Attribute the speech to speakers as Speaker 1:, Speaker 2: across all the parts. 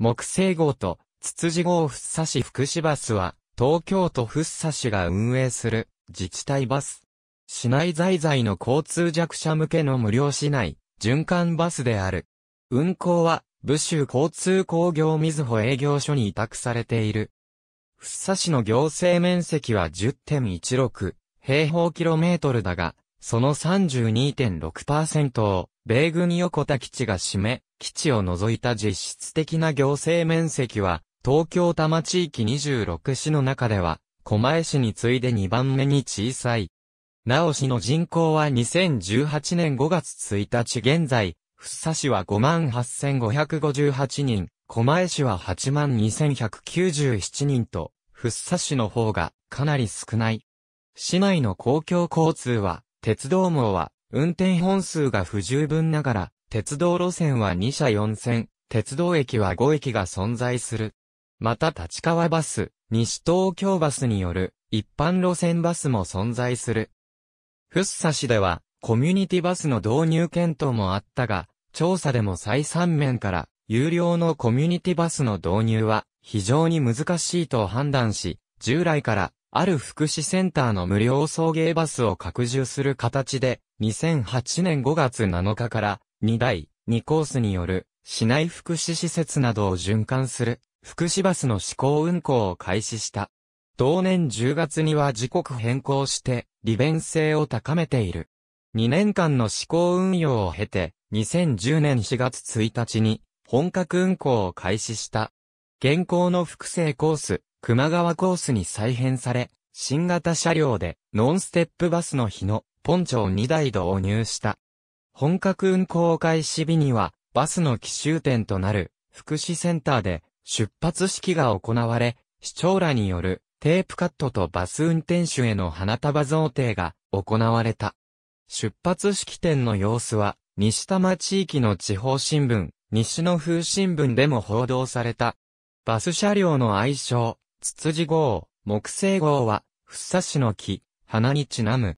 Speaker 1: 木星号と、つつじ号福佐市福祉バスは、東京都福佐市が運営する自治体バス。市内在在の交通弱者向けの無料市内、循環バスである。運行は、武州交通工業水保営業所に委託されている。福佐市の行政面積は10.16平方キロメートルだが、その32.6%を米軍横田基地が占め、基地を除いた実質的な行政面積は、東京多摩地域26市の中では、狛江市に次いで2番目に小さい。なお市の人口は2018年5月1日現在、福生市は58,558人、狛江市は82,197人と、福生市の方がかなり少ない。市内の公共交通は、鉄道網は、運転本数が不十分ながら、鉄道路線は2社4線、鉄道駅は5駅が存在する。また立川バス、西東京バスによる一般路線バスも存在する。福生市ではコミュニティバスの導入検討もあったが、調査でも再三面から有料のコミュニティバスの導入は非常に難しいと判断し、従来からある福祉センターの無料送迎バスを拡充する形で、2008年5月7日から2台、2コースによる、市内福祉施設などを循環する、福祉バスの試行運行を開始した。同年10月には時刻変更して、利便性を高めている。2年間の試行運用を経て、2010年4月1日に、本格運行を開始した。現行の複製コース、熊川コースに再編され、新型車両で、ノンステップバスの日の、ポンチョを2台導入した。本格運行開始日には、バスの奇襲点となる、福祉センターで、出発式が行われ、市長らによる、テープカットとバス運転手への花束贈呈が行われた。出発式典の様子は、西多摩地域の地方新聞、西の風新聞でも報道された。バス車両の愛称、ツツジ号、木星号は、ふっさしの木、花にちなむ。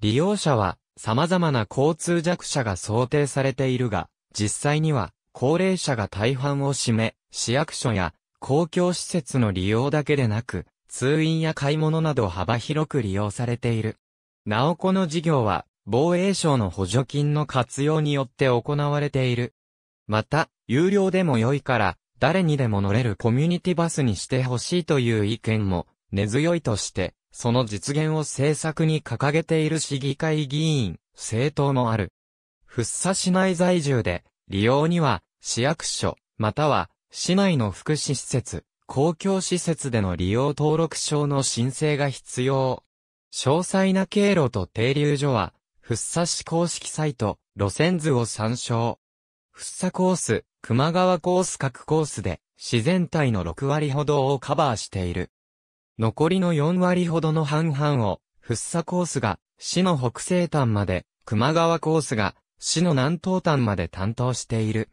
Speaker 1: 利用者は、様々な交通弱者が想定されているが、実際には、高齢者が大半を占め、市役所や公共施設の利用だけでなく、通院や買い物など幅広く利用されている。なおこの事業は、防衛省の補助金の活用によって行われている。また、有料でも良いから、誰にでも乗れるコミュニティバスにしてほしいという意見も根強いとして、その実現を政策に掲げている市議会議員、政党もある。福生市内在住で、利用には、市役所、または、市内の福祉施設、公共施設での利用登録証の申請が必要。詳細な経路と停留所は、福生市公式サイト、路線図を参照。福生コース、熊川コース各コースで、自然体の6割ほどをカバーしている。残りの4割ほどの半々を、福生コースが、市の北西端まで、熊川コースが、市の南東端まで担当している。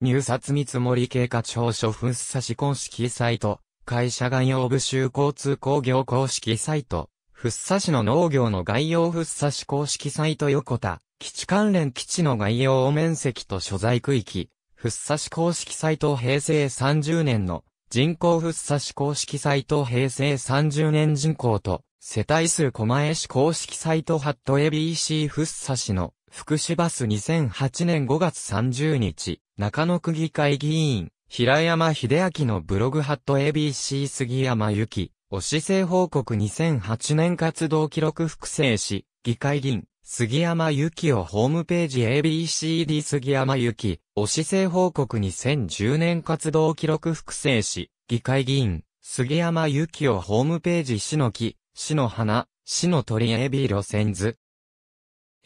Speaker 1: 入札見積り経過調書福生市公式サイト、会社概要部州交通工業公式サイト、福生市の農業の概要福生市公式サイト横田、基地関連基地の概要面積と所在区域、福生市公式サイト平成30年の人口っさ市公式サイト平成30年人口と、世帯数狛江市公式サイトハット ABC っさ市の福祉バス2008年5月30日、中野区議会議員、平山秀明のブログハット ABC 杉山由紀、お姿勢報告2008年活動記録複製し、議会議員、杉山由紀をホームページ ABCD 杉山由紀、お市政報告2010年活動記録複製し、議会議員、杉山幸夫ホームページ市の木、市の花、市の鳥 AB 路線図。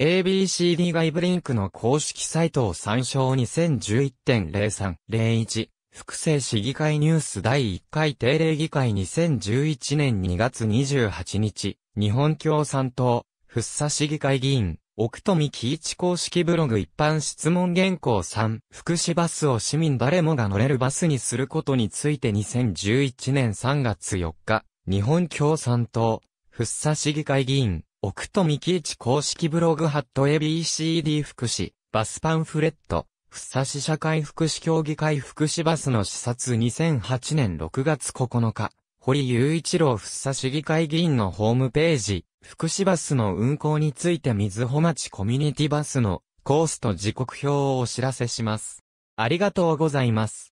Speaker 1: ABCD イブリンクの公式サイトを参照2011.03.01複製市議会ニュース第1回定例議会2011年2月28日日本共産党福生市議会議員奥富木一公式ブログ一般質問原稿3、福祉バスを市民誰もが乗れるバスにすることについて2011年3月4日、日本共産党、福佐市議会議員、奥富木一公式ブログハット ABCD 福祉、バスパンフレット、福佐市社会福祉協議会福祉バスの視察2008年6月9日、堀雄一郎福佐市議会議員のホームページ、福祉バスの運行について水穂町コミュニティバスのコースと時刻表をお知らせします。ありがとうございます。